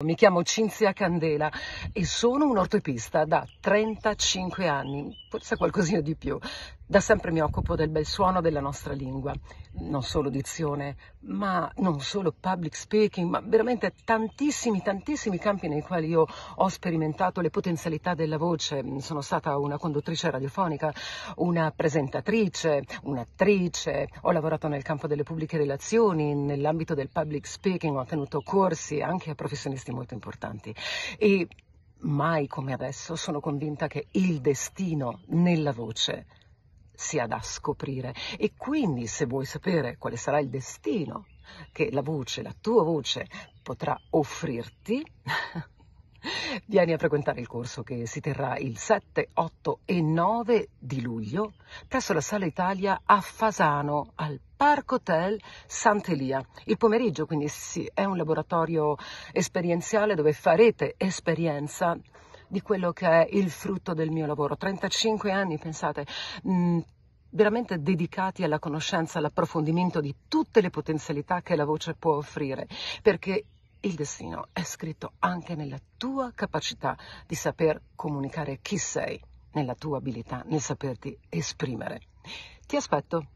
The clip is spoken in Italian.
Mi chiamo Cinzia Candela e sono un ortopista da 35 anni, forse qualcosina di più. Da sempre mi occupo del bel suono della nostra lingua, non solo dizione, ma non solo public speaking, ma veramente tantissimi, tantissimi campi nei quali io ho sperimentato le potenzialità della voce. Sono stata una conduttrice radiofonica, una presentatrice, un'attrice, ho lavorato nel campo delle pubbliche relazioni, nell'ambito del public speaking, ho tenuto corsi anche a professionisti testi molto importanti. E mai come adesso sono convinta che il destino nella voce sia da scoprire e quindi se vuoi sapere quale sarà il destino che la voce, la tua voce potrà offrirti, Vieni a frequentare il corso che si terrà il 7, 8 e 9 di luglio presso la Sala Italia a Fasano, al Parco Hotel Sant'Elia. Il pomeriggio, quindi, sì, è un laboratorio esperienziale dove farete esperienza di quello che è il frutto del mio lavoro. 35 anni, pensate, mh, mm, veramente dedicati alla conoscenza, all'approfondimento di tutte le potenzialità che la voce può offrire, perché il destino è scritto anche nella tua capacità di saper comunicare chi sei, nella tua abilità nel saperti esprimere. Ti aspetto.